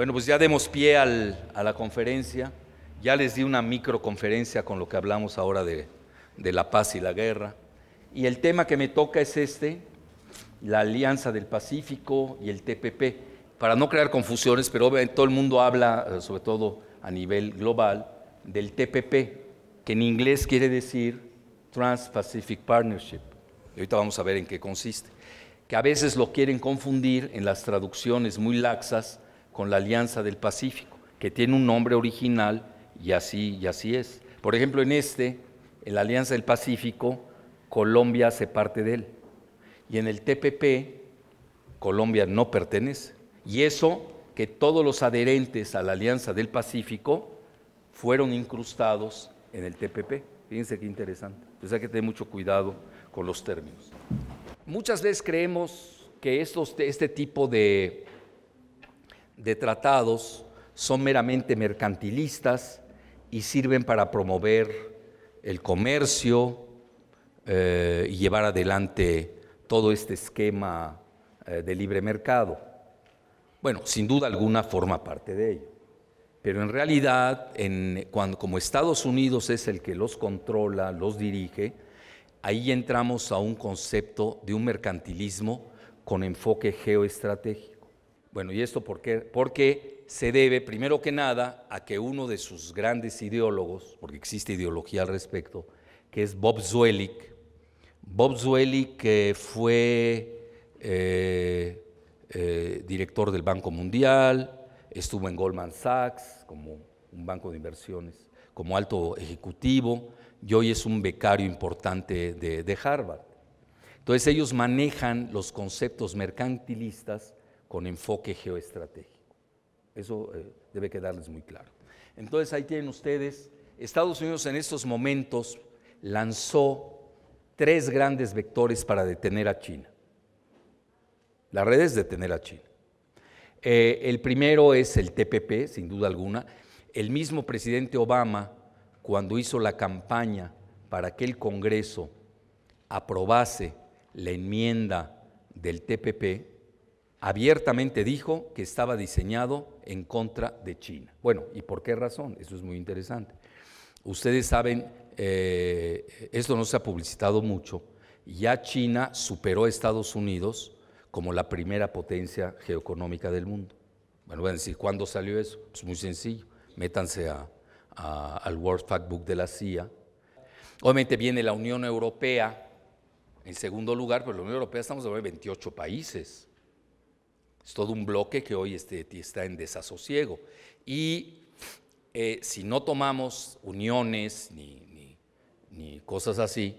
Bueno, pues ya demos pie a la conferencia. Ya les di una microconferencia con lo que hablamos ahora de, de la paz y la guerra. Y el tema que me toca es este, la Alianza del Pacífico y el TPP. Para no crear confusiones, pero todo el mundo habla, eh, sobre todo a nivel global, del TPP, que en inglés quiere decir Trans-Pacific Partnership. Y ahorita vamos a ver en qué consiste. Que a veces lo quieren confundir en las traducciones muy laxas con la Alianza del Pacífico, que tiene un nombre original y así, y así es. Por ejemplo, en este, en la Alianza del Pacífico, Colombia hace parte de él. Y en el TPP, Colombia no pertenece. Y eso que todos los adherentes a la Alianza del Pacífico fueron incrustados en el TPP. Fíjense qué interesante. Entonces hay que tener mucho cuidado con los términos. Muchas veces creemos que estos, este tipo de de tratados son meramente mercantilistas y sirven para promover el comercio eh, y llevar adelante todo este esquema eh, de libre mercado. Bueno, sin duda alguna forma parte de ello. Pero en realidad, cuando, como Estados Unidos es el que los controla, los dirige, ahí entramos a un concepto de un mercantilismo con enfoque geoestratégico. Bueno, ¿y esto por qué? Porque se debe, primero que nada, a que uno de sus grandes ideólogos, porque existe ideología al respecto, que es Bob Zuelik. Bob Zuelik fue eh, eh, director del Banco Mundial, estuvo en Goldman Sachs como un banco de inversiones, como alto ejecutivo, y hoy es un becario importante de, de Harvard. Entonces ellos manejan los conceptos mercantilistas con enfoque geoestratégico. Eso eh, debe quedarles muy claro. Entonces ahí tienen ustedes, Estados Unidos en estos momentos lanzó tres grandes vectores para detener a China. La red es detener a China. Eh, el primero es el TPP, sin duda alguna. El mismo presidente Obama, cuando hizo la campaña para que el Congreso aprobase la enmienda del TPP, abiertamente dijo que estaba diseñado en contra de China. Bueno, ¿y por qué razón? Eso es muy interesante. Ustedes saben, eh, esto no se ha publicitado mucho, ya China superó a Estados Unidos como la primera potencia geoeconómica del mundo. Bueno, voy a decir, ¿cuándo salió eso? Es pues muy sencillo, métanse al World Factbook de la CIA. Obviamente viene la Unión Europea en segundo lugar, pero la Unión Europea estamos hablando de 28 países es todo un bloque que hoy este, está en desasosiego. Y eh, si no tomamos uniones ni, ni cosas así,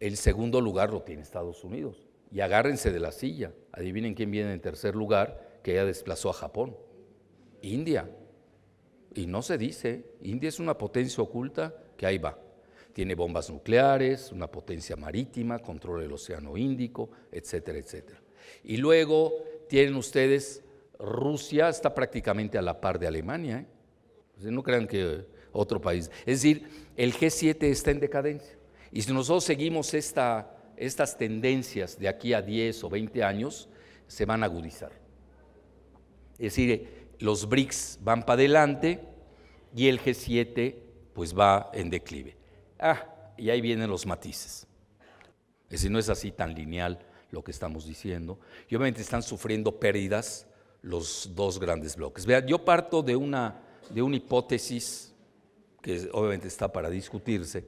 el segundo lugar lo tiene Estados Unidos. Y agárrense de la silla. Adivinen quién viene en tercer lugar, que ya desplazó a Japón. India. Y no se dice, India es una potencia oculta que ahí va. Tiene bombas nucleares, una potencia marítima, controla el Océano Índico, etcétera, etcétera. Y luego tienen ustedes, Rusia está prácticamente a la par de Alemania. ¿eh? No crean que otro país. Es decir, el G7 está en decadencia. Y si nosotros seguimos estas tendencias de aquí a 10 o 20 años, se van a agudizar. Es decir, los BRICS van para adelante y el G7 pues va en declive. Ah, y ahí vienen los matices. Es decir, no es así tan lineal lo que estamos diciendo. Y obviamente están sufriendo pérdidas los dos grandes bloques. Vean, yo parto de una, de una hipótesis que obviamente está para discutirse,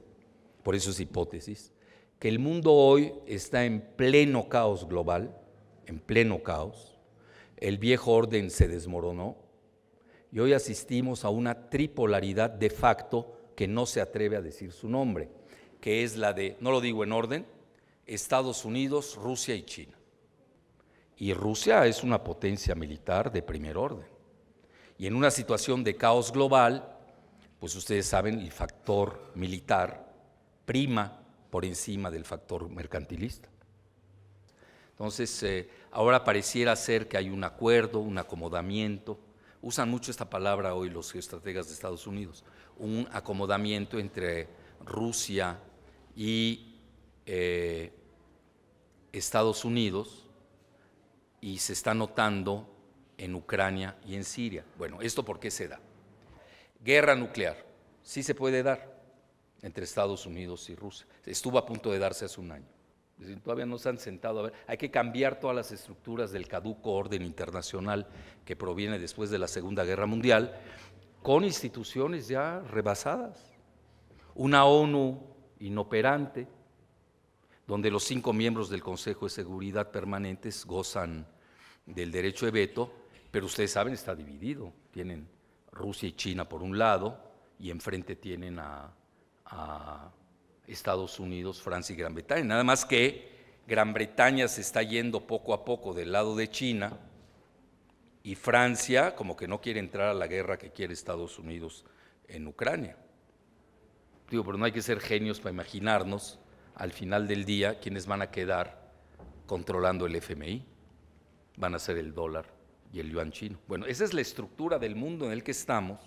por eso es hipótesis, que el mundo hoy está en pleno caos global, en pleno caos, el viejo orden se desmoronó y hoy asistimos a una tripolaridad de facto que no se atreve a decir su nombre, que es la de, no lo digo en orden, Estados Unidos, Rusia y China. Y Rusia es una potencia militar de primer orden. Y en una situación de caos global, pues ustedes saben, el factor militar prima por encima del factor mercantilista. Entonces, eh, ahora pareciera ser que hay un acuerdo, un acomodamiento. Usan mucho esta palabra hoy los estrategas de Estados Unidos, un acomodamiento entre Rusia y eh, Estados Unidos y se está notando en Ucrania y en Siria. Bueno, ¿esto por qué se da? Guerra nuclear, sí se puede dar entre Estados Unidos y Rusia. Estuvo a punto de darse hace un año. todavía no se han sentado a ver. Hay que cambiar todas las estructuras del caduco orden internacional que proviene después de la Segunda Guerra Mundial con instituciones ya rebasadas. Una ONU inoperante, donde los cinco miembros del Consejo de Seguridad Permanentes gozan del derecho de veto, pero ustedes saben, está dividido. Tienen Rusia y China por un lado, y enfrente tienen a, a Estados Unidos, Francia y Gran Bretaña. Nada más que Gran Bretaña se está yendo poco a poco del lado de China y Francia como que no quiere entrar a la guerra que quiere Estados Unidos en Ucrania. Digo, pero no hay que ser genios para imaginarnos al final del día, quienes van a quedar controlando el FMI van a ser el dólar y el yuan chino. Bueno, esa es la estructura del mundo en el que estamos,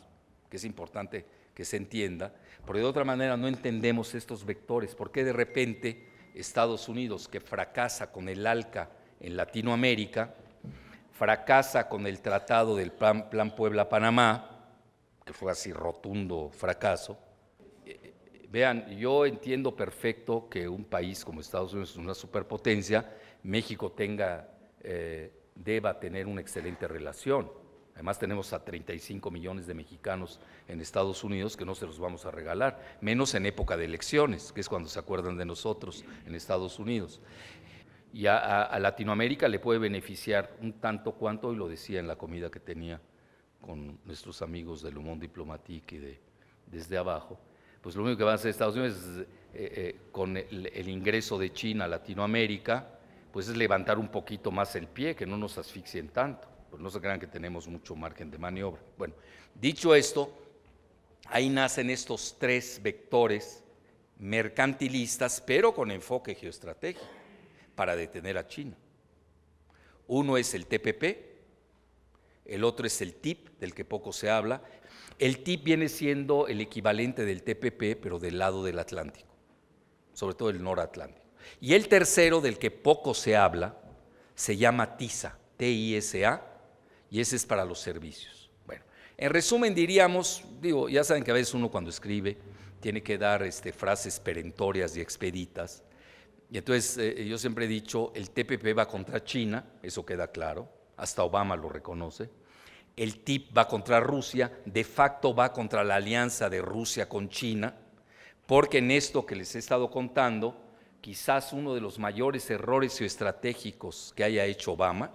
que es importante que se entienda, porque de otra manera no entendemos estos vectores. ¿Por qué de repente Estados Unidos, que fracasa con el ALCA en Latinoamérica, fracasa con el tratado del Plan Puebla-Panamá, que fue así rotundo fracaso, Vean, yo entiendo perfecto que un país como Estados Unidos es una superpotencia, México tenga, eh, deba tener una excelente relación. Además tenemos a 35 millones de mexicanos en Estados Unidos que no se los vamos a regalar, menos en época de elecciones, que es cuando se acuerdan de nosotros en Estados Unidos. Y a, Latinoamérica le puede beneficiar un tanto cuanto, y lo decía en la comida que tenía con nuestros amigos de Lumón diplomático Diplomatique y desde abajo, pues lo único que va a hacer Estados Unidos eh, eh, con el, el, ingreso de China a Latinoamérica, pues es levantar un poquito más el pie, que no nos asfixien tanto, pues no se crean que tenemos mucho margen de maniobra. Bueno, dicho esto, ahí nacen estos tres vectores mercantilistas, pero con enfoque geoestratégico, para detener a China. Uno es el TPP, el otro es el TIP, del que poco se habla, el TIP viene siendo el equivalente del TPP, pero del lado del Atlántico, sobre todo el noratlántico. Y el tercero, del que poco se habla, se llama TISA, T-I-S-A, y ese es para los servicios. Bueno, en resumen diríamos, digo, ya saben que a veces uno cuando escribe tiene que dar este, frases perentorias y expeditas. Y entonces eh, yo siempre he dicho, el TPP va contra China, eso queda claro, hasta Obama lo reconoce el TIP va contra Rusia, de facto va contra la alianza de Rusia con China, porque en esto que les he estado contando, quizás uno de los mayores errores estratégicos que haya hecho Obama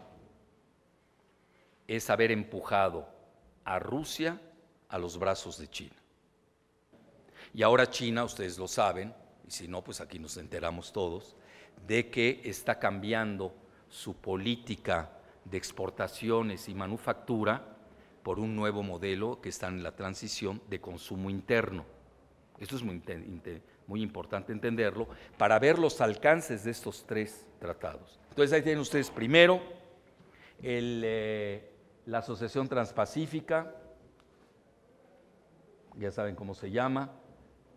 es haber empujado a Rusia a los brazos de China. Y ahora China, ustedes lo saben, y si no, pues aquí nos enteramos todos, de que está cambiando su política de exportaciones y manufactura por un nuevo modelo que está en la transición de consumo interno. Esto es muy, importante entenderlo para ver los alcances de estos tres tratados. Entonces ahí tienen ustedes primero eh, la Asociación Transpacífica, ya saben cómo se llama,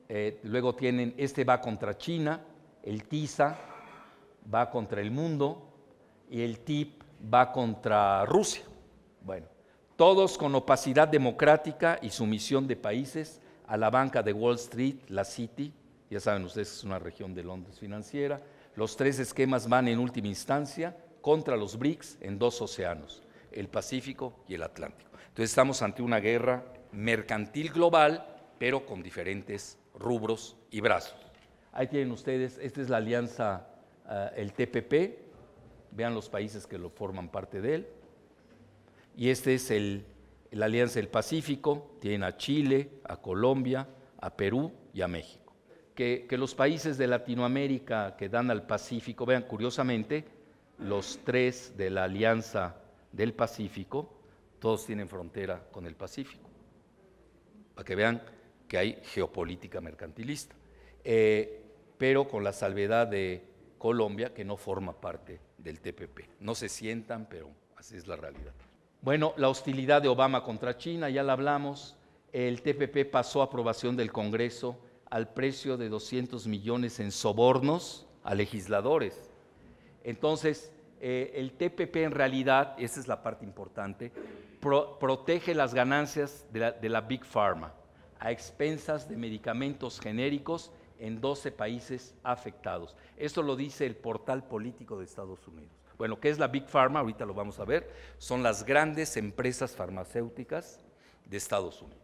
eh, luego tienen, este va contra China, el TISA va contra el mundo y el TIP va contra Rusia. Bueno, todos con opacidad democrática y sumisión de países a la banca de Wall Street, la City, ya saben ustedes que es una región de Londres financiera, los tres esquemas van en última instancia contra los BRICS en dos océanos, el Pacífico y el Atlántico. Entonces estamos ante una guerra mercantil global, pero con diferentes rubros y brazos. Ahí tienen ustedes, esta es la alianza, eh, el TPP, vean los países que lo forman parte de él, y este es el, la Alianza del Pacífico, tiene a Chile, a Colombia, a Perú y a México. Que, los países de Latinoamérica que dan al Pacífico, vean, curiosamente, los tres de la Alianza del Pacífico, todos tienen frontera con el Pacífico. Para que vean que hay geopolítica mercantilista. Eh, pero con la salvedad de Colombia, que no forma parte del TPP. No se sientan, pero así es la realidad. Bueno, la hostilidad de Obama contra China, ya la hablamos. El TPP pasó a aprobación del Congreso al precio de 200 millones en sobornos a legisladores. Entonces, eh, el TPP en realidad, esa es la parte importante, protege las ganancias de la, de la Big Pharma a expensas de medicamentos genéricos en 12 países afectados. Esto lo dice el portal político de Estados Unidos. Bueno, ¿qué es la Big Pharma? Ahorita lo vamos a ver. Son las grandes empresas farmacéuticas de Estados Unidos.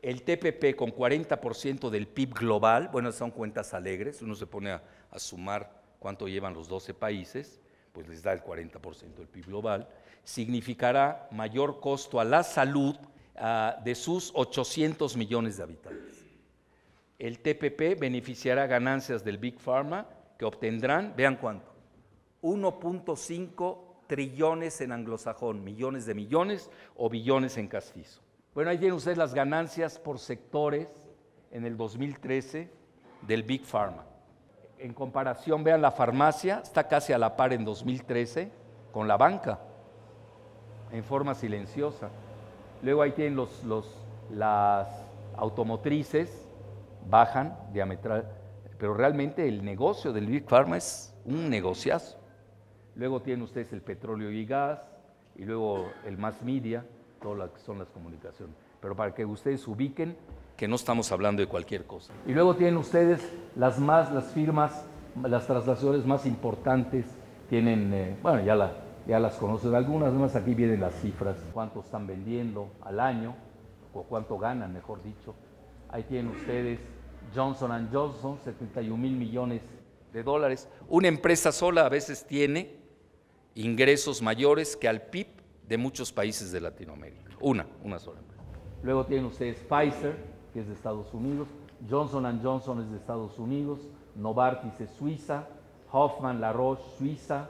El TPP con 40% del PIB global, bueno, son cuentas alegres, uno se pone a, sumar cuánto llevan los 12 países, pues les da el 40% del PIB global, significará mayor costo a la salud ah, de sus 800 millones de habitantes. El TPP beneficiará ganancias del Big Pharma que obtendrán, vean cuánto, 1.5 trillones en anglosajón, millones de millones o billones en castizo. Bueno, ahí tienen ustedes las ganancias por sectores en el 2013 del Big Pharma. En comparación, vean, la farmacia está casi a la par en 2013 con la banca, en forma silenciosa. Luego ahí tienen los, las automotrices, bajan diametral, pero realmente el negocio del Big Pharma es un negociazo. Luego tienen ustedes el petróleo y gas, y luego el mass media, todas las, son las comunicaciones. Pero para que ustedes ubiquen que no estamos hablando de cualquier cosa. Y luego tienen ustedes las más, las firmas, las traslaciones más importantes, tienen, eh, bueno, ya, ya las conocen algunas, más aquí vienen las cifras, cuánto están vendiendo al año, o cuánto ganan, mejor dicho. Ahí tienen ustedes Johnson Johnson, 71 mil millones de dólares. Una empresa sola a veces tiene ingresos mayores que al PIB de muchos países de Latinoamérica. Una, una sola empresa. Luego tienen ustedes Pfizer, que es de Estados Unidos, Johnson Johnson es de Estados Unidos, Novartis es Suiza, Hoffman La Roche Suiza,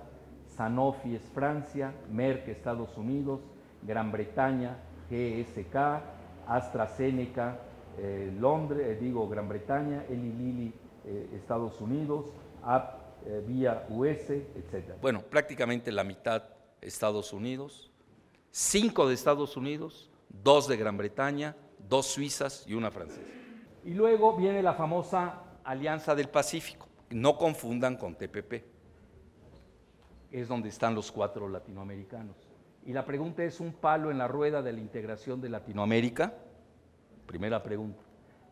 Sanofi es Francia, Merck Estados Unidos, Gran Bretaña, GSK, AstraZeneca eh, Londres, eh, digo Gran Bretaña, Eli Lilly eh, Estados Unidos, eh, vía US, etc. Bueno, prácticamente la mitad Estados Unidos, cinco de Estados Unidos, dos de Gran Bretaña, dos suizas y una francesa. Y luego viene la famosa Alianza del Pacífico. No confundan con TPP. Es donde están los cuatro latinoamericanos. Y la pregunta es un palo en la rueda de la integración de Latinoamérica. Primera pregunta.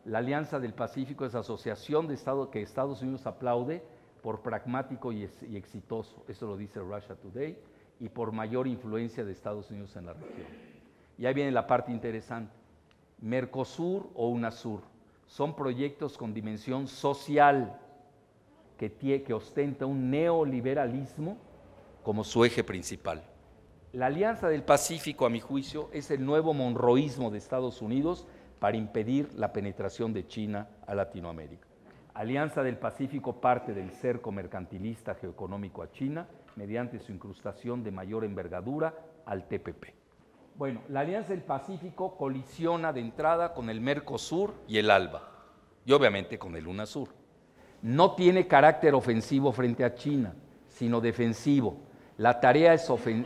La Alianza del Pacífico es asociación de Estado que Estados Unidos aplaude por pragmático y, exitoso, eso lo dice Russia Today, y por mayor influencia de Estados Unidos en la región. Y ahí viene la parte interesante. Mercosur o UNASUR son proyectos con dimensión social que, que ostenta un neoliberalismo como su eje principal. La Alianza del Pacífico, a mi juicio, es el nuevo monroísmo de Estados Unidos para impedir la penetración de China a Latinoamérica. Alianza del Pacífico parte del cerco mercantilista geoeconómico a China mediante su incrustación de mayor envergadura al TPP. Bueno, la Alianza del Pacífico colisiona de entrada con el Mercosur y el ALBA, y obviamente con el UNASUR. No tiene carácter ofensivo frente a China, sino defensivo. La tarea,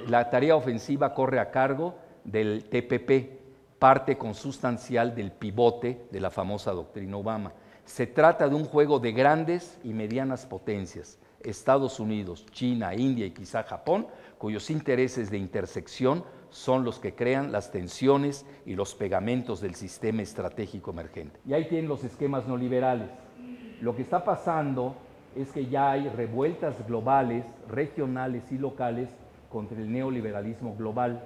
la tarea ofensiva corre a cargo del TPP, parte consustancial del pivote de la famosa doctrina Obama se trata de un juego de grandes y medianas potencias, Estados Unidos, China, India y quizá Japón, cuyos intereses de intersección son los que crean las tensiones y los pegamentos del sistema estratégico emergente. Y ahí tienen los esquemas no liberales. Lo que está pasando es que ya hay revueltas globales, regionales y locales contra el neoliberalismo global,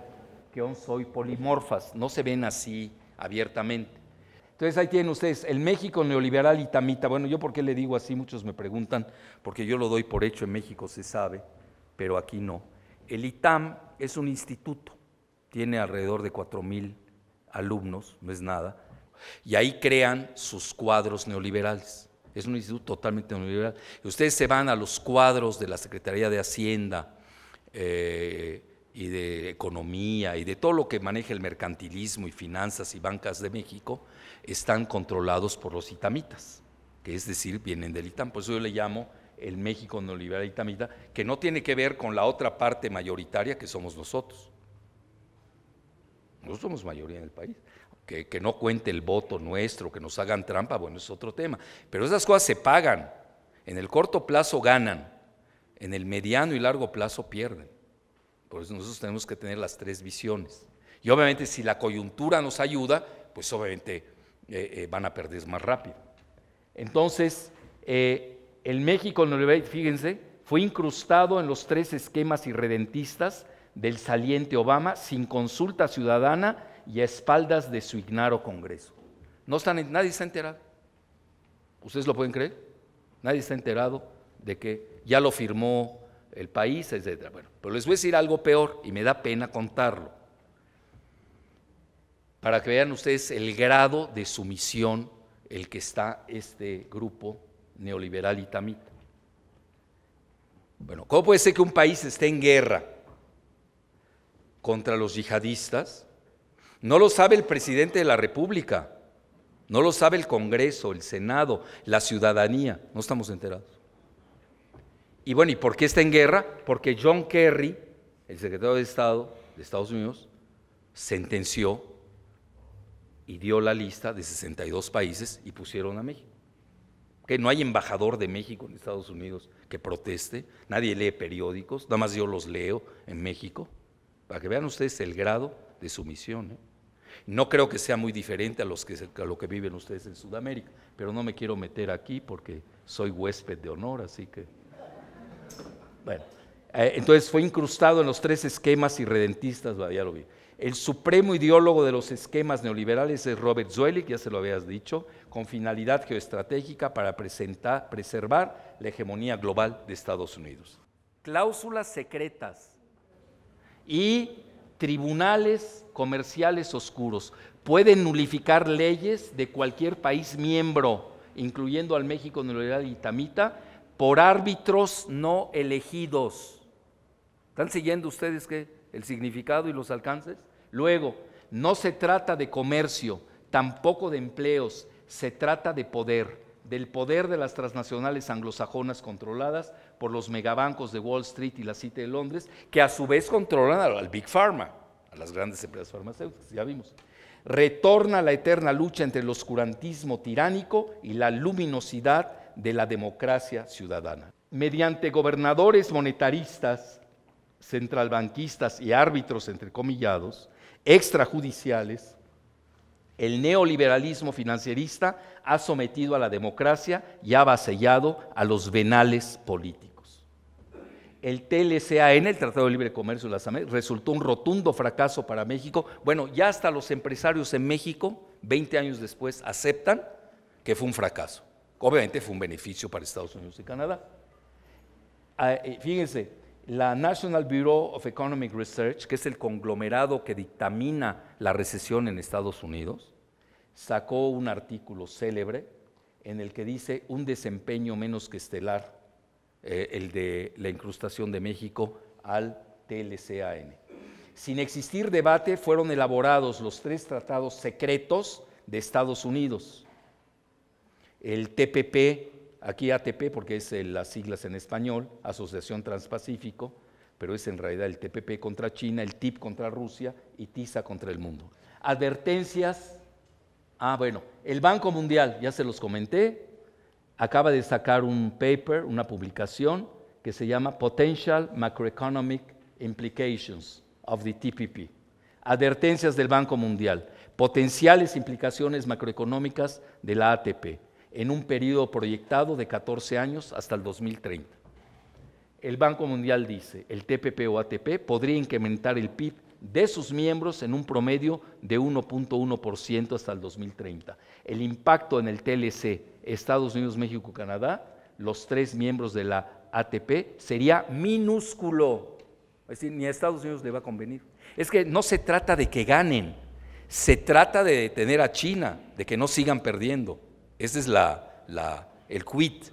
que aún soy polimorfas, no se ven así abiertamente. Entonces ahí tienen ustedes el México neoliberal y tamita. Bueno, yo por qué le digo así, muchos me preguntan, porque yo lo doy por hecho, en México se sabe, pero aquí no. El ITAM es un instituto, tiene alrededor de 4.000 alumnos, no es nada, y ahí crean sus cuadros neoliberales. Es un instituto totalmente neoliberal. Y ustedes se van a los cuadros de la Secretaría de Hacienda, eh, y de economía y de todo lo que maneja el mercantilismo y finanzas y bancas de México están controlados por los itamitas, que es decir, vienen del Itam. Por eso yo le llamo el México neoliberal itamita, que no tiene que ver con la otra parte mayoritaria que somos nosotros. Nosotros somos mayoría en el país. Que, que no cuente el voto nuestro, que nos hagan trampa, bueno, es otro tema. Pero esas cosas se pagan. En el corto plazo ganan, en el mediano y largo plazo pierden. Por eso nosotros tenemos que tener las tres visiones. Y obviamente si la coyuntura nos ayuda, pues obviamente eh, eh, van a perder más rápido. Entonces, eh, el México fíjense, fue incrustado en los tres esquemas irredentistas del saliente Obama sin consulta ciudadana y a espaldas de su ignaro Congreso. No están, nadie está enterado. ¿Ustedes lo pueden creer? Nadie está enterado de que ya lo firmó el país, etcétera, Bueno, pero pues les voy a decir algo peor y me da pena contarlo, para que vean ustedes el grado de sumisión el que está este grupo neoliberal y Bueno, ¿cómo puede ser que un país esté en guerra contra los yihadistas? No lo sabe el presidente de la República, no lo sabe el Congreso, el Senado, la ciudadanía, no estamos enterados. Y bueno, ¿y por qué está en guerra? Porque John Kerry, el secretario de Estado de Estados Unidos, sentenció y dio la lista de 62 países y pusieron a México. Que no hay embajador de México en Estados Unidos que proteste, nadie lee periódicos, nada más yo los leo en México, para que vean ustedes el grado de sumisión. ¿eh? No creo que sea muy diferente a, los que, a lo que viven ustedes en Sudamérica, pero no me quiero meter aquí porque soy huésped de honor, así que... Bueno, eh, entonces fue incrustado en los tres esquemas irredentistas, lo El supremo ideólogo de los esquemas neoliberales es Robert Zoellick, ya se lo habías dicho, con finalidad geoestratégica para preservar la hegemonía global de Estados Unidos. Cláusulas secretas y tribunales comerciales oscuros pueden nulificar leyes de cualquier país miembro, incluyendo al México neoliberal y Tamita, por árbitros no elegidos. ¿Están siguiendo ustedes qué? el significado y los alcances? Luego, no se trata de comercio, tampoco de empleos, se trata de poder, del poder de las transnacionales anglosajonas controladas por los megabancos de Wall Street y la City de Londres, que a su vez controlan al Big Pharma, a las grandes empresas farmacéuticas, ya vimos retorna la eterna lucha entre el oscurantismo tiránico y la luminosidad de la democracia ciudadana. Mediante gobernadores monetaristas, centralbanquistas y árbitros, entrecomillados, extrajudiciales, el neoliberalismo financierista ha sometido a la democracia y ha vasellado a los venales políticos. El TLCAN, el Tratado de Libre Comercio de las Américas, resultó un rotundo fracaso para México. Bueno, ya hasta los empresarios en México, 20 años después, aceptan que fue un fracaso. Obviamente fue un beneficio para Estados Unidos y Canadá. Ah, eh, fíjense, la National Bureau of Economic Research, que es el conglomerado que dictamina la recesión en Estados Unidos, sacó un artículo célebre en el que dice un desempeño menos que estelar, eh, el de la incrustación de México al TLCAN. Sin existir debate, fueron elaborados los tres tratados secretos de Estados Unidos, el TPP, aquí ATP porque es eh, las siglas en español, Asociación Transpacífico, pero es en realidad el TPP contra China, el TIP contra Rusia y TISA contra el mundo. Advertencias. Ah, bueno, el Banco Mundial, ya se los comenté, acaba de sacar un paper, una publicación que se llama Potential Macroeconomic Implications of the TPP. Advertencias del Banco Mundial, potenciales implicaciones macroeconómicas de la ATP en un periodo proyectado de 14 años hasta el 2030. El Banco Mundial dice, el TPP o ATP podría incrementar el PIB de sus miembros en un promedio de 1.1% hasta el 2030. El impacto en el TLC Estados Unidos, México, Canadá, los tres miembros de la ATP, sería minúsculo. Es decir, ni a Estados Unidos le va a convenir. Es que no se trata de que ganen, se trata de detener a China, de que no sigan perdiendo. Este es el quit.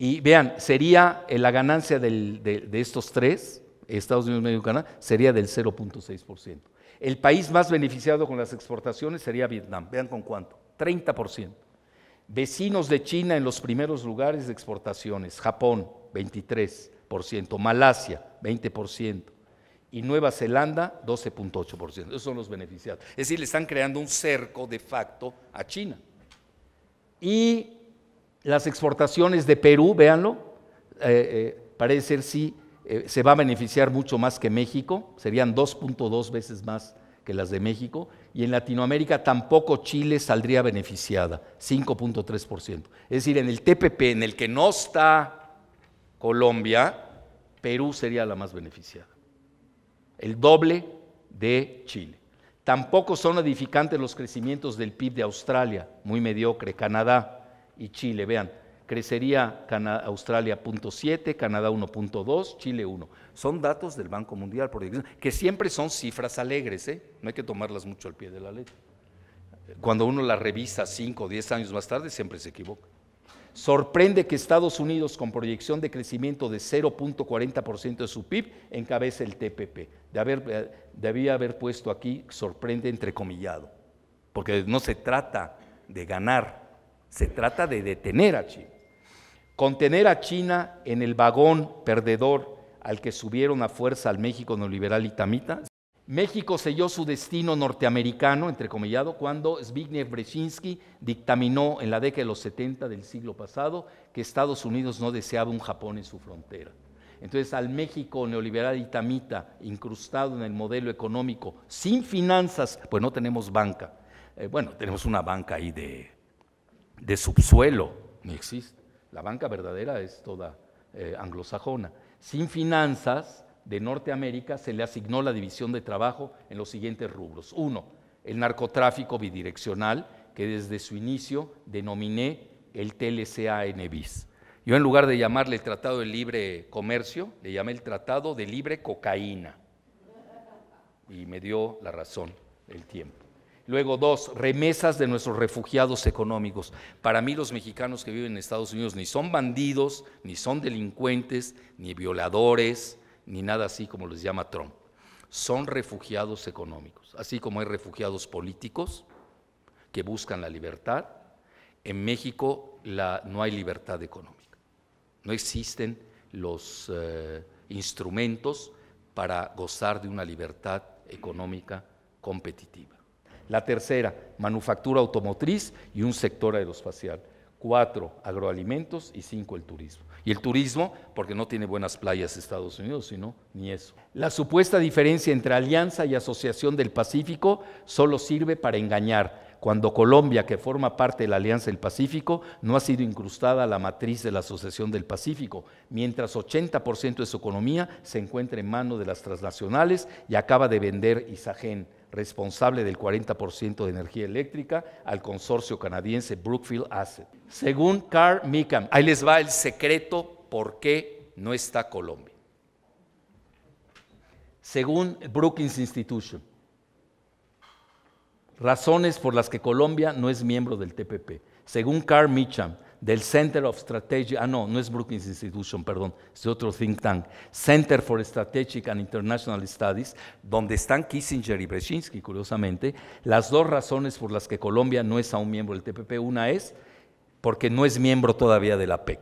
Y vean, sería eh, la ganancia de, estos tres, Estados Unidos, México y Canadá, sería del 0.6%. El país más beneficiado con las exportaciones sería Vietnam. Vean con cuánto, 30%. Vecinos de China en los primeros lugares de exportaciones. Japón, 23%. Malasia, 20% y Nueva Zelanda 12.8%. Esos son los beneficiados. Es decir, le están creando un cerco de facto a China. Y las exportaciones de Perú, véanlo, eh, eh, parece ser sí, eh, se va a beneficiar mucho más que México, serían 2.2 veces más que las de México, y en Latinoamérica tampoco Chile saldría beneficiada, 5.3%. Es decir, en el TPP, en el que no está Colombia, Perú sería la más beneficiada el doble de Chile. Tampoco son edificantes los crecimientos del PIB de Australia, muy mediocre, Canadá y Chile. Vean, crecería Australia .7, Canadá 1.2, Chile 1. Son datos del Banco Mundial, que siempre son cifras alegres, ¿eh? no hay que tomarlas mucho al pie de la letra. Cuando uno las revisa 5 o 10 años más tarde, siempre se equivoca. Sorprende que Estados Unidos, con proyección de crecimiento de 0.40% de su PIB, encabece el TPP. De haber, eh, debía haber puesto aquí sorprende entrecomillado, porque no se trata de ganar, se trata de detener a China. Contener a China en el vagón perdedor al que subieron a fuerza al México neoliberal y tamita, México selló su destino norteamericano, entrecomillado, cuando Zbigniew Brzezinski dictaminó en la década de los 70 del siglo pasado que Estados Unidos no deseaba un Japón en su frontera. Entonces, al México neoliberal y tamita, incrustado en el modelo económico, sin finanzas, pues no tenemos banca. Eh, bueno, tenemos una banca ahí de, subsuelo, ni existe. La banca verdadera es toda eh, anglosajona. Sin finanzas, de Norteamérica se le asignó la división de trabajo en los siguientes rubros. Uno, el narcotráfico bidireccional, que desde su inicio denominé el TLCANBIS. Yo en lugar de llamarle el Tratado de Libre Comercio, le llamé el Tratado de Libre Cocaína. Y me dio la razón el tiempo. Luego, dos, remesas de nuestros refugiados económicos. Para mí los mexicanos que viven en Estados Unidos ni son bandidos, ni son delincuentes, ni violadores, ni nada así como les llama Trump. Son refugiados económicos, así como hay refugiados políticos que buscan la libertad. En México no hay libertad económica. No existen los eh, instrumentos para gozar de una libertad económica competitiva. La tercera, manufactura automotriz y un sector aeroespacial. Cuatro, agroalimentos y cinco, el turismo. Y el turismo, porque no tiene buenas playas Estados Unidos, sino ni eso. La supuesta diferencia entre Alianza y Asociación del Pacífico solo sirve para engañar, cuando Colombia, que forma parte de la Alianza del Pacífico, no ha sido incrustada a la matriz de la Asociación del Pacífico, mientras 80% de su economía se encuentra en manos de las transnacionales y acaba de vender Isagen responsable del 40% de energía eléctrica, al consorcio canadiense Brookfield Asset. Según Carl Mickham, ahí les va el secreto por qué no está Colombia. Según Brookings Institution, razones por las que Colombia no es miembro del TPP. Según Carl Mickham, del Center of Strategy, ah no, no es Brookings Institution, perdón, es otro think tank, Center for Strategic and International Studies, donde están Kissinger y Brzezinski, curiosamente, las dos razones por las que Colombia no es aún miembro del TPP, una es porque no es miembro todavía de la PEC,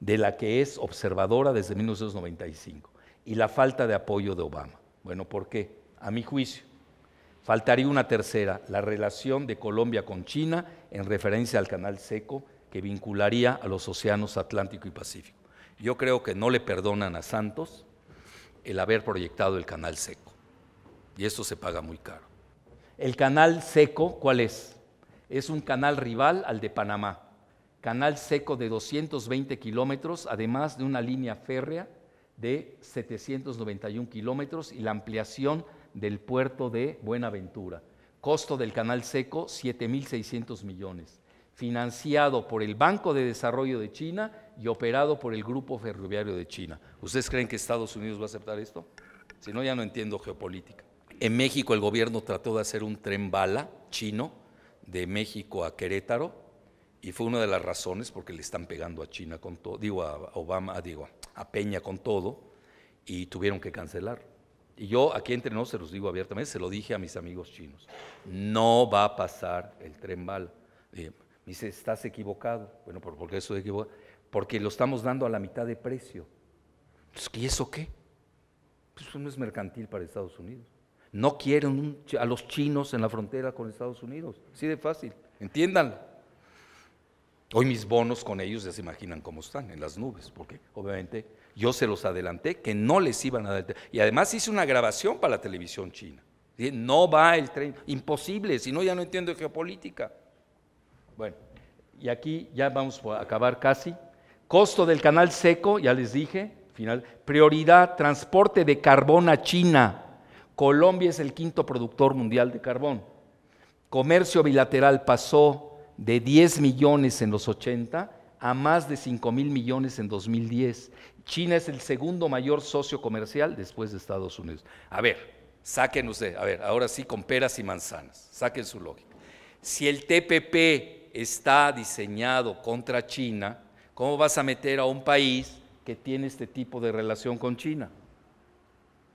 de la que es observadora desde 1995, y la falta de apoyo de Obama. Bueno, ¿por qué? A mi juicio. Faltaría una tercera, la relación de Colombia con China en referencia al canal seco que vincularía a los océanos Atlántico y Pacífico. Yo creo que no le perdonan a Santos el haber proyectado el canal seco. Y esto se paga muy caro. El canal seco, ¿cuál es? Es un canal rival al de Panamá. Canal seco de 220 kilómetros, además de una línea férrea de 791 kilómetros y la ampliación del puerto de Buenaventura. Costo del canal seco, 7.600 millones financiado por el Banco de Desarrollo de China y operado por el Grupo Ferroviario de China. ¿Ustedes creen que Estados Unidos va a aceptar esto? Si no, ya no entiendo geopolítica. En México el gobierno trató de hacer un tren bala chino de México a Querétaro y fue una de las razones porque le están pegando a China con todo, digo a Obama, ah, digo a Peña con todo y tuvieron que cancelar. Y yo aquí entre nosotros, se los digo abiertamente, se lo dije a mis amigos chinos, no va a pasar el tren bala. Eh, dice, estás equivocado. Bueno, ¿por, ¿por qué estoy equivocado? Porque lo estamos dando a la mitad de precio. ¿Y eso qué? Pues eso no es mercantil para Estados Unidos. No quieren a los chinos en la frontera con Estados Unidos. Así de fácil, entiéndanlo. Hoy mis bonos con ellos ya se imaginan cómo están, en las nubes, porque obviamente yo se los adelanté que no les iban a Y además hice una grabación para la televisión china. No va el tren, imposible, si no ya no entiendo geopolítica. Bueno, y aquí ya vamos a acabar casi. Costo del canal seco, ya les dije, final. Prioridad, transporte de carbón a China. Colombia es el quinto productor mundial de carbón. Comercio bilateral pasó de 10 millones en los 80 a más de 5 mil millones en 2010. China es el segundo mayor socio comercial después de Estados Unidos. A ver, saquen ustedes, a ver, ahora sí con peras y manzanas, saquen su lógica. Si el TPP está diseñado contra China, ¿cómo vas a meter a un país que tiene este tipo de relación con China?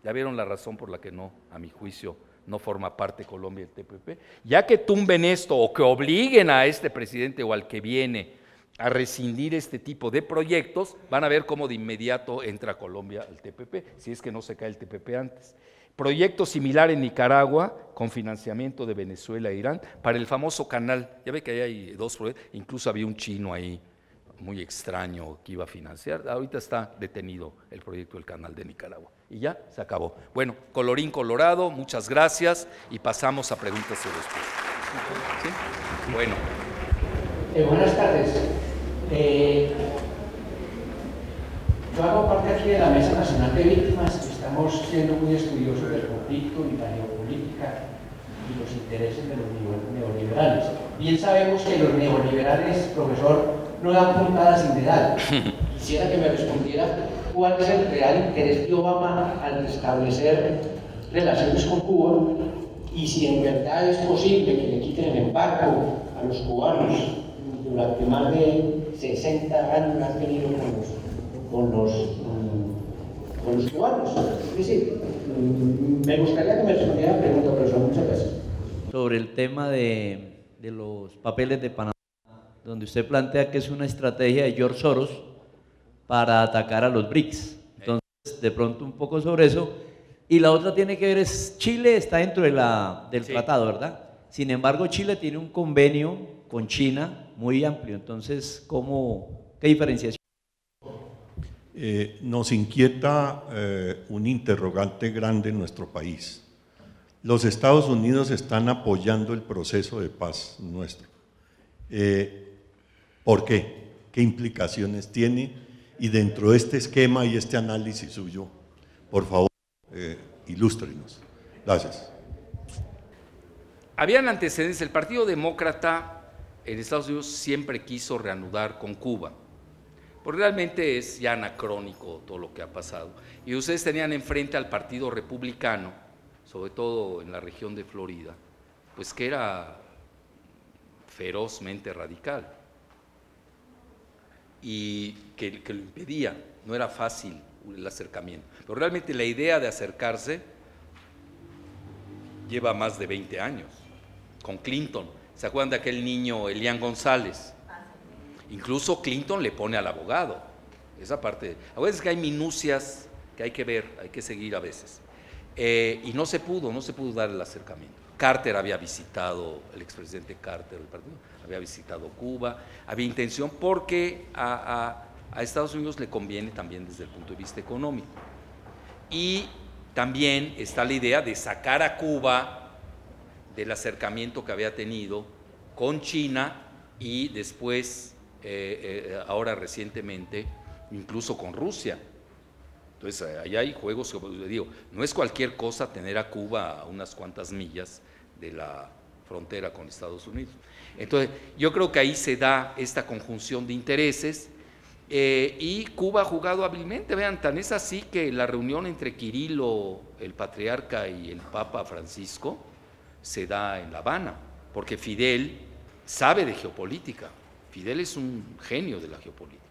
Ya vieron la razón por la que no, a mi juicio, no forma parte Colombia del TPP. Ya que tumben esto o que obliguen a este presidente o al que viene a rescindir este tipo de proyectos, van a ver cómo de inmediato entra Colombia al TPP, si es que no se cae el TPP antes proyecto similar en Nicaragua con financiamiento de Venezuela e Irán para el famoso canal. Ya ve que ahí hay dos proyectos, incluso había un chino ahí muy extraño que iba a financiar. Ahorita está detenido el proyecto del canal de Nicaragua. Y ya se acabó. Bueno, colorín colorado, muchas gracias y pasamos a preguntas y respuestas. Bueno. Eh, buenas tardes. Eh, yo hago parte aquí de la Mesa Nacional de Víctimas, estamos siendo muy estudiosos del conflicto y la geopolítica y los intereses de los neoliberales. Bien sabemos que los neoliberales, profesor, no dan puntadas sin dedal. Quisiera que me respondiera cuál es el real interés de Obama al establecer relaciones con Cuba y si en verdad es posible que le quiten el embargo a los cubanos durante más de 60 años que han tenido con nosotros. Mm, con los, cubanos. Sí, sí, mm, me gustaría que me respondiera pregunta, profesor, muchas gracias. Sobre el tema de, los papeles de Panamá, donde usted plantea que es una estrategia de George Soros para atacar a los BRICS. Entonces, de pronto un poco sobre eso. Y la otra tiene que ver es, Chile está dentro de la, del tratado, ¿verdad? Sin embargo, Chile tiene un convenio con China muy amplio. Entonces, ¿cómo, ¿qué diferenciación eh, nos inquieta eh, un interrogante grande en nuestro país. Los Estados Unidos están apoyando el proceso de paz nuestro. Eh, ¿Por qué? ¿Qué implicaciones tiene? Y dentro de este esquema y este análisis suyo, por favor, ilústrenos. Gracias. Habían antecedentes. El Partido Demócrata en Estados Unidos siempre quiso reanudar con Cuba pues realmente es ya anacrónico todo lo que ha pasado. Y ustedes tenían enfrente al Partido Republicano, sobre todo en la región de Florida, pues que era ferozmente radical y que, que lo impedía, no era fácil el acercamiento. Pero realmente la idea de acercarse lleva más de 20 años, con Clinton. ¿Se acuerdan de aquel niño Elian González? Incluso Clinton le pone al abogado. Esa parte. A veces que hay minucias que hay que ver, hay que seguir a veces. Eh, y no se pudo, no se pudo dar el acercamiento. Carter había visitado, el expresidente Carter partido, había visitado Cuba, había intención porque a Estados Unidos le conviene también desde el punto de vista económico. Y también está la idea de sacar a Cuba del acercamiento que había tenido con China y después eh, eh, ahora recientemente, incluso con Rusia. Entonces, eh, allá hay juegos, pues, digo, no es cualquier cosa tener a Cuba a unas cuantas millas de la frontera con Estados Unidos. Entonces, yo creo que ahí se da esta conjunción de intereses y Cuba ha jugado hábilmente, vean, tan es así que la reunión entre Quirilo, el patriarca y el Papa Francisco se da en La Habana, porque Fidel sabe de geopolítica. Fidel es un genio de la geopolítica.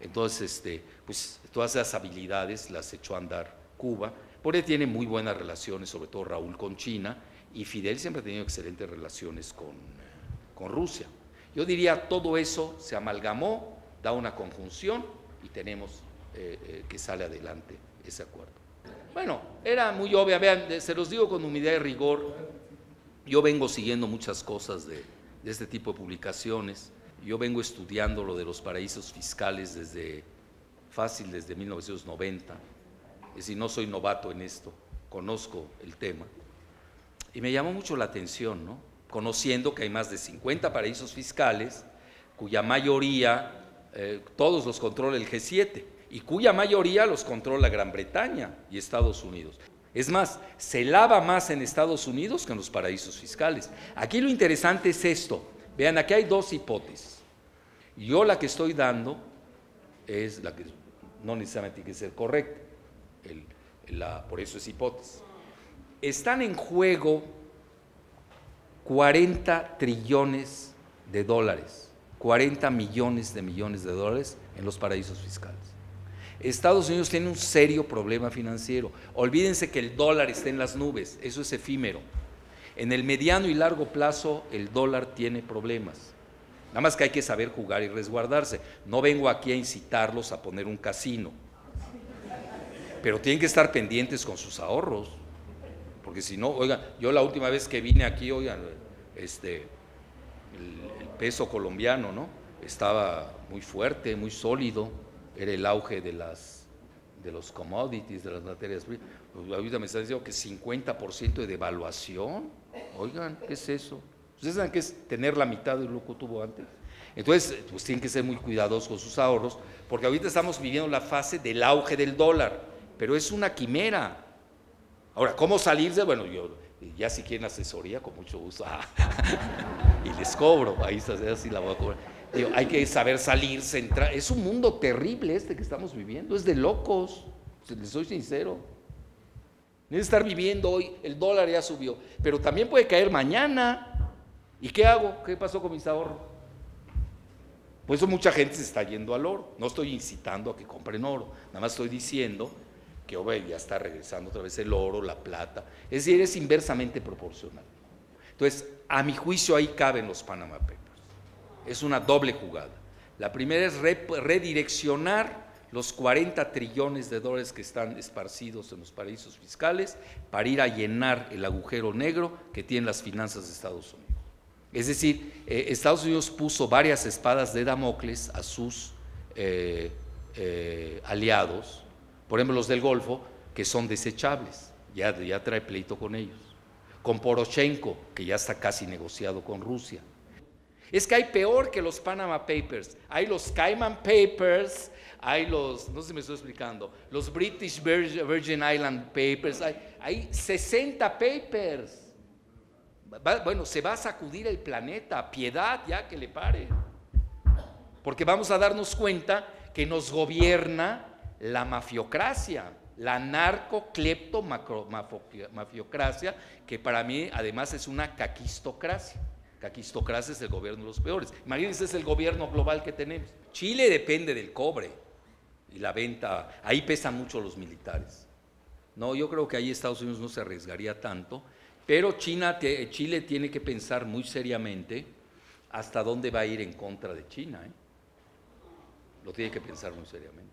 Entonces, este, pues todas esas habilidades las echó a andar Cuba. Por ahí tiene muy buenas relaciones, sobre todo Raúl con China, y Fidel siempre ha tenido excelentes relaciones con, con Rusia. Yo diría, todo eso se amalgamó, da una conjunción y tenemos eh, eh, que sale adelante ese acuerdo. Bueno, era muy obvio, vean, se los digo con humildad y rigor, yo vengo siguiendo muchas cosas de, de este tipo de publicaciones yo vengo estudiando lo de los paraísos fiscales desde fácil, desde 1990. Es decir, no soy novato en esto, conozco el tema. Y me llamó mucho la atención, ¿no? Conociendo que hay más de 50 paraísos fiscales cuya mayoría, eh, todos los controla el G7 y cuya mayoría los controla Gran Bretaña y Estados Unidos. Es más, se lava más en Estados Unidos que en los paraísos fiscales. Aquí lo interesante es esto, Vean, aquí hay dos hipótesis. Yo la que estoy dando es la que no necesariamente tiene que ser correcta, por eso es hipótesis. Están en juego 40 trillones de dólares, 40 millones de millones de dólares en los paraísos fiscales. Estados Unidos tiene un serio problema financiero. Olvídense que el dólar está en las nubes, eso es efímero. En el mediano y largo plazo el dólar tiene problemas. Nada más que hay que saber jugar y resguardarse. No vengo aquí a incitarlos a poner un casino, pero tienen que estar pendientes con sus ahorros, porque si no, oigan, yo la última vez que vine aquí, oigan, este, el, peso colombiano, ¿no? Estaba muy fuerte, muy sólido, era el auge de las de los commodities, de las materias primas. Pues ahorita me están diciendo que 50% de devaluación. Oigan, ¿qué es eso? Pues ¿Ustedes saben qué es tener la mitad de lo que tuvo antes? Entonces, pues tienen que ser muy cuidadosos con sus ahorros, porque ahorita estamos viviendo la fase del auge del dólar, pero es una quimera. Ahora, ¿cómo salirse? Bueno, yo ya si quieren asesoría, con mucho gusto. y les cobro, ahí está, así la voy a cobrar. hay que saber salirse, entrar. Es un mundo terrible este que estamos viviendo, es de locos, les soy sincero. Necesito estar viviendo hoy, el dólar ya subió, pero también puede caer mañana. ¿Y qué hago? ¿Qué pasó con mis ahorros? Por eso mucha gente se está yendo al oro. No estoy incitando a que compren oro, nada más estoy diciendo que oh, ya está regresando otra vez el oro, la plata. Es decir, es inversamente proporcional. Entonces, a mi juicio ahí caben los Panama Papers. Es una doble jugada. La primera es redireccionar los 40 trillones de dólares que están esparcidos en los paraísos fiscales para ir a llenar el agujero negro que tienen las finanzas de Estados Unidos. Es decir, eh, Estados Unidos puso varias espadas de Damocles a sus eh, eh, aliados, por ejemplo los del Golfo, que son desechables, ya, ya trae pleito con ellos, con Poroshenko, que ya está casi negociado con Rusia es que hay peor que los Panama Papers. Hay los Cayman Papers, hay los, no sé si me estoy explicando, los British Virgin Island Papers. Hay, 60 papers. bueno, se va a sacudir el planeta. Piedad ya que le pare. Porque vamos a darnos cuenta que nos gobierna la mafiocracia la narco-clepto-mafiocracia, que para mí además es una caquistocracia caquistocracia es el gobierno de los peores. Imagínense, es el gobierno global que tenemos. Chile depende del cobre y la venta, ahí pesan mucho los militares. No, yo creo que ahí Estados Unidos no se arriesgaría tanto, pero China, Chile tiene que pensar muy seriamente hasta dónde va a ir en contra de China. ¿eh? Lo tiene que pensar muy seriamente.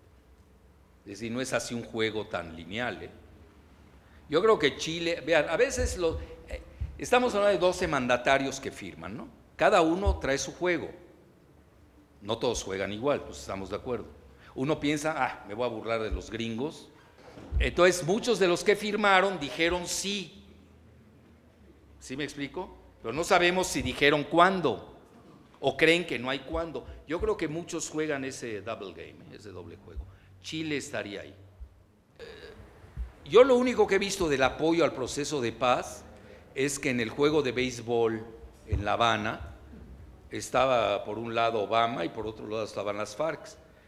Es decir, no es así un juego tan lineal. ¿eh? Yo creo que Chile, vean, a veces los, Estamos hablando de 12 mandatarios que firman, ¿no? Cada uno trae su juego. No todos juegan igual, pues estamos de acuerdo. Uno piensa, ah, me voy a burlar de los gringos. Entonces, muchos de los que firmaron dijeron sí. ¿Sí me explico? Pero no sabemos si dijeron cuándo o creen que no hay cuándo. Yo creo que muchos juegan ese double game, ese doble juego. Chile estaría ahí. Eh, yo lo único que he visto del apoyo al proceso de paz es que en el juego de béisbol en La Habana estaba por un lado Obama y por otro lado estaban las FARC.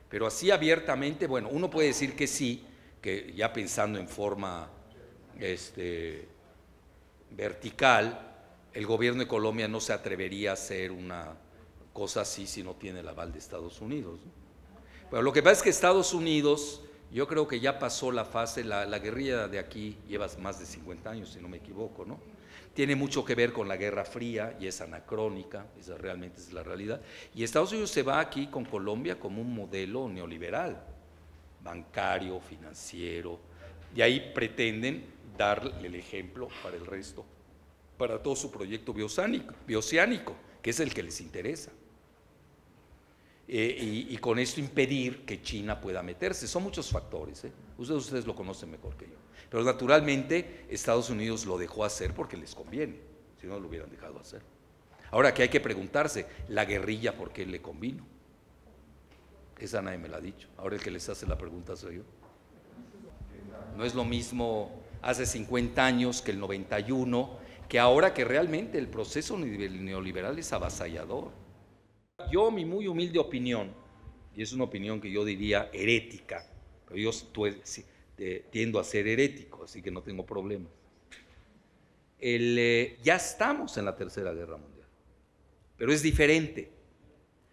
Pero así abiertamente, bueno, uno puede decir que sí, que ya pensando en forma este, vertical, el gobierno de Colombia no se atrevería a hacer una cosa así si no tiene el aval de Estados Unidos. Pero lo que pasa es que Estados Unidos, yo creo que ya pasó la fase, la, la guerrilla de aquí lleva más de 50 años, si no me equivoco, ¿no? tiene mucho que ver con la Guerra Fría y es anacrónica, esa realmente es la realidad. Y Estados Unidos se va aquí con Colombia como un modelo neoliberal, bancario, financiero, y ahí pretenden darle el ejemplo para el resto, para todo su proyecto bioceánico, bioceánico que es el que les interesa. Eh, y, con esto impedir que China pueda meterse. Son muchos factores, ¿eh? ustedes, ustedes lo conocen mejor que yo. Pero naturalmente Estados Unidos lo dejó hacer porque les conviene, si no lo hubieran dejado hacer. Ahora que hay que preguntarse, ¿la guerrilla por qué le convino? Esa nadie me la ha dicho. Ahora el que les hace la pregunta soy yo. No es lo mismo hace 50 años que el 91, que ahora que realmente el proceso neoliberal es avasallador. Yo, mi muy humilde opinión, y es una opinión que yo diría herética, pero yo eh, tiendo a ser herético, así que no tengo problemas. Eh, ya estamos en la Tercera Guerra Mundial, pero es diferente.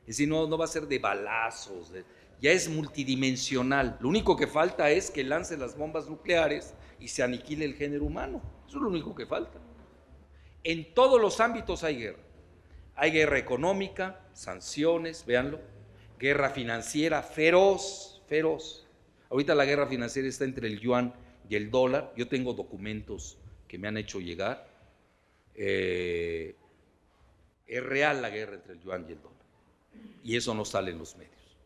Es decir, no, no va a ser de balazos, ya es multidimensional. Lo único que falta es que lance las bombas nucleares y se aniquile el género humano. Eso es lo único que falta. En todos los ámbitos hay guerra. Hay guerra económica, sanciones, véanlo. Guerra financiera feroz, feroz. Ahorita la guerra financiera está entre el yuan y el dólar. Yo tengo documentos que me han hecho llegar. Eh, es real la guerra entre el yuan y el dólar. Y eso no sale en los medios.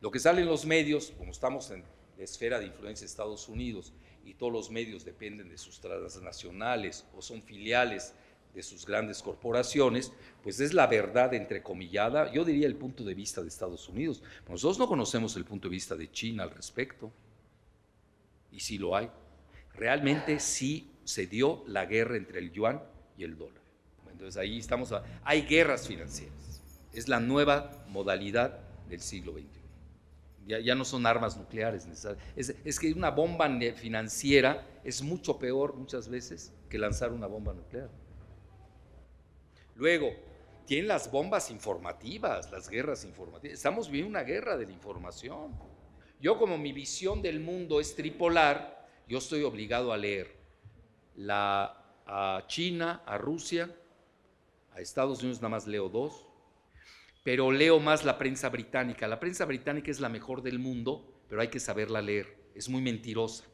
Lo que sale en los medios, como estamos en la esfera de influencia de Estados Unidos y todos los medios dependen de sus transnacionales o son filiales de sus grandes corporaciones, pues es la verdad entrecomillada, yo diría el punto de vista de Estados Unidos. Nosotros no conocemos el punto de vista de China al respecto, y sí lo hay. Realmente sí se dio la guerra entre el yuan y el dólar. Entonces ahí estamos, hay guerras financieras, es la nueva modalidad del siglo XXI. Ya, ya, no son armas nucleares necesarias. es, que una bomba financiera es mucho peor muchas veces que lanzar una bomba nuclear. Luego, tienen las bombas informativas, las guerras informativas. Estamos viviendo una guerra de la información. Yo como mi visión del mundo es tripolar, yo estoy obligado a leer la, a China, a Rusia, a Estados Unidos nada más leo dos, pero leo más la prensa británica. La prensa británica es la mejor del mundo, pero hay que saberla leer, es muy mentirosa.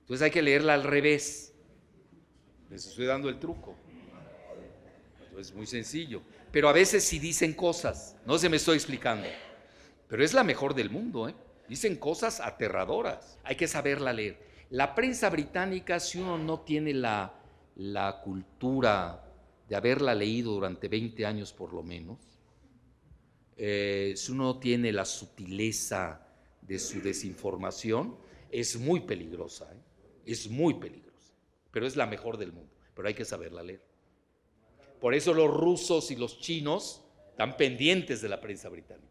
Entonces hay que leerla al revés. Les estoy dando el truco es muy sencillo. Pero a veces sí dicen cosas, no se me estoy explicando. Pero es la mejor del mundo, ¿eh? Dicen cosas aterradoras, hay que saberla leer. La prensa británica, si uno no tiene la, cultura de haberla leído durante 20 años por lo menos, eh, si uno no tiene la sutileza de su desinformación, es muy peligrosa, ¿eh? es muy peligrosa, pero es la mejor del mundo, pero hay que saberla leer. Por eso los rusos y los chinos están pendientes de la prensa británica.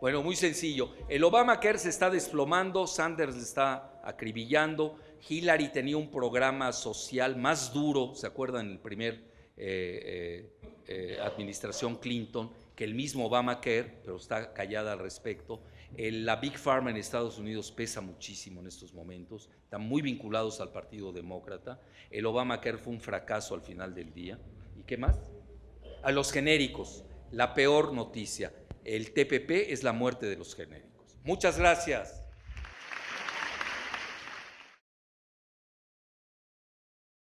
Bueno, muy sencillo. El Obamacare se está desplomando, Sanders le está acribillando, Hillary tenía un programa social más duro, ¿se acuerdan? En el primer eh, eh, eh, administración Clinton, que el mismo Obamacare, pero está callada al respecto. la Big Pharma en Estados Unidos pesa muchísimo en estos momentos, están muy vinculados al Partido Demócrata. El Obamacare fue un fracaso al final del día. ¿Qué más? A los genéricos. La peor noticia. El TPP es la muerte de los genéricos. Muchas gracias.